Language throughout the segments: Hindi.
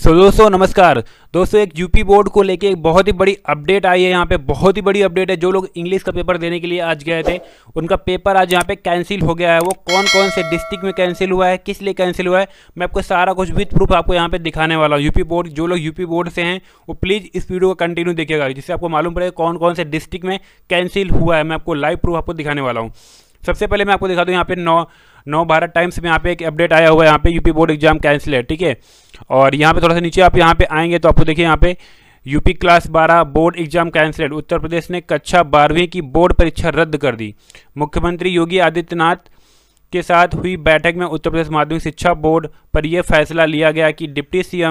सो so, दोस्तों नमस्कार दोस्तों एक यूपी बोर्ड को लेके एक बहुत ही बड़ी अपडेट आई है यहाँ पे बहुत ही बड़ी अपडेट है जो लोग इंग्लिश का पेपर देने के लिए आज गए थे उनका पेपर आज यहाँ पे कैंसिल हो गया है वो कौन कौन से डिस्ट्रिक्ट में कैंसिल हुआ है किस लिए कैंसिल हुआ है मैं आपको सारा कुछ विथ प्रूफ आपको यहाँ पे दिखाने वाला हूँ यूपी बोर्ड जो लोग यूपी बोर्ड से हैं वो प्लीज़ इस वीडियो को कंटिन्यू देखिएगा जिससे आपको मालूम पड़ेगा कौन कौन से डिस्ट्रिक्ट में कैंसिल हुआ है मैं आपको लाइव प्रूफ आपको दिखाने वाला हूँ सबसे पहले मैं आपको दिखा दूँ यहाँ पे नौ नौ भारत टाइम्स में यहाँ पे एक अपडेट आया हुआ है यहाँ पे यूपी बोर्ड एग्जाम कैंसिल है ठीक है और यहाँ पे थोड़ा सा नीचे आप यहाँ पे आएंगे तो आपको देखिए यहाँ पे UP class 12 board exam cancelled Uttar Pradesh ने कक्षा बारहवीं की बोर्ड परीक्षा रद्द कर दी मुख्यमंत्री योगी आदित्यनाथ के साथ हुई बैठक में उत्तर प्रदेश माध्यमिक शिक्षा बोर्ड पर यह फैसला लिया गया कि डिप्टी सी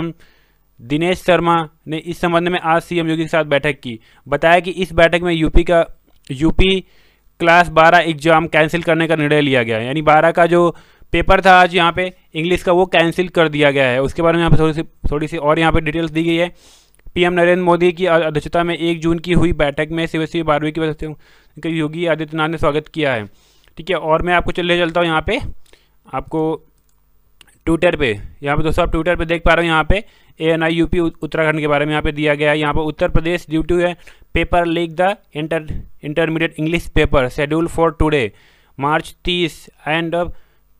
दिनेश शर्मा ने इस संबंध में आज सी योगी के साथ बैठक की बताया कि इस बैठक में यूपी का यूपी क्लास बारह एग्ज़ाम कैंसिल करने का निर्णय लिया गया है यानी बारह का जो पेपर था आज यहाँ पे इंग्लिश का वो कैंसिल कर दिया गया है उसके बारे में यहाँ पर थोड़ी सी थोड़ी सी और यहाँ पे डिटेल्स दी गई है पीएम नरेंद्र मोदी की अध्यक्षता में एक जून की हुई बैठक में सीबीएसई बारहवीं की वजह से योगी आदित्यनाथ ने स्वागत किया है ठीक है और मैं आपको चले चलता हूँ यहाँ पर आपको ट्विटर पर यहाँ पर दोस्तों आप ट्विटर पर देख पा रहे हो यहाँ पे A N I U P Uttarakhand के बारे में यहाँ पे दिया गया है यहाँ पर Uttar Pradesh due to paper leak the inter intermediate English paper schedule for today March 30 and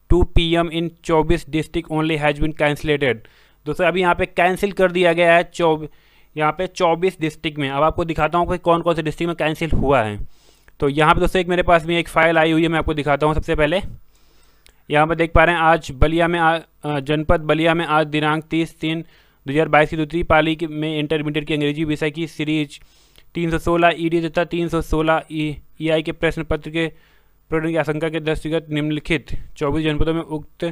two P M in 24 district only has been cancelled दोस्तों अभी यहाँ पे कैंसिल कर दिया गया है चौब यहाँ पे 24 डिस्ट्रिक्ट में अब आपको दिखाता हूँ कि कौन कौन से डिस्ट्रिक्ट में कैंसिल हुआ है तो यहाँ पे दोस्तों एक मेरे पास भी एक फ़ाइल आई हुई है मैं आपको दिखाता हूँ सबसे पहले यहाँ पर देख पा रहे हैं आज बलिया में जनपद बलिया में आज दिनांक तीस तीन दो हज़ार बाईस की दूसरी पाली में इंटरमीडिएट की अंग्रेजी विषय की सीरीज तीन सौ सोलह ई डी तथा तीन सौ सोलह ई आई के प्रश्न पत्र के प्रण की आशंका के दृष्टिगत निम्नलिखित चौबीस जनपदों में उक्त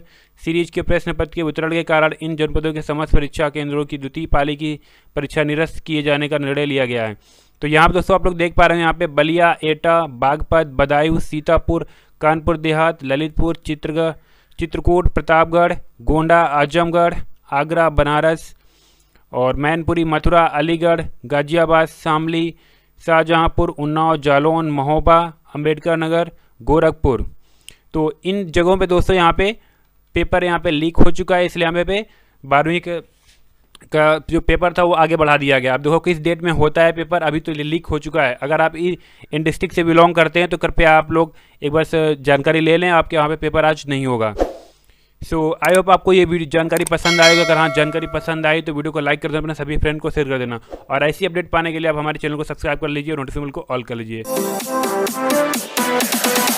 सीरीज के प्रश्न पत्र के वितरण के कारण इन जनपदों के समस्त परीक्षा केंद्रों की द्वितीय पाली की परीक्षा निरस्त किए जाने का निर्णय लिया गया है तो यहाँ पर दोस्तों आप लोग देख पा रहे हैं यहाँ पे बलिया एटा बागपत बदायूं सीतापुर कानपुर देहात ललितपुर चित्रगढ़ चित्रकूट प्रतापगढ़ गोंडा आजमगढ़ आगरा बनारस और मैनपुरी मथुरा अलीगढ़ गाजियाबाद शामली शाहजहाँपुर उन्नाव जालौन महोबा अंबेडकर नगर गोरखपुर तो इन जगहों पे दोस्तों यहाँ पे पेपर यहाँ पे लीक हो चुका है इसलिए हमें पे बारहवीं का जो पेपर था वो आगे बढ़ा दिया गया अब देखो किस डेट में होता है पेपर अभी तो लीक हो चुका है अगर आप इन डिस्ट्रिक्ट से बिलोंग करते हैं तो कृपया आप लोग एक बार जानकारी ले लें आपके वहाँ पे पेपर आज नहीं होगा सो आई होप आपको ये वीडियो जानकारी पसंद आएगा अगर हाँ जानकारी पसंद आई तो वीडियो को लाइक कर देना अपने सभी फ्रेंड को शेयर कर देना और ऐसी अपडेट पाने के लिए आप हमारे चैनल को सब्सक्राइब कर लीजिए और नोटिफिकेशन को ऑल कर लीजिए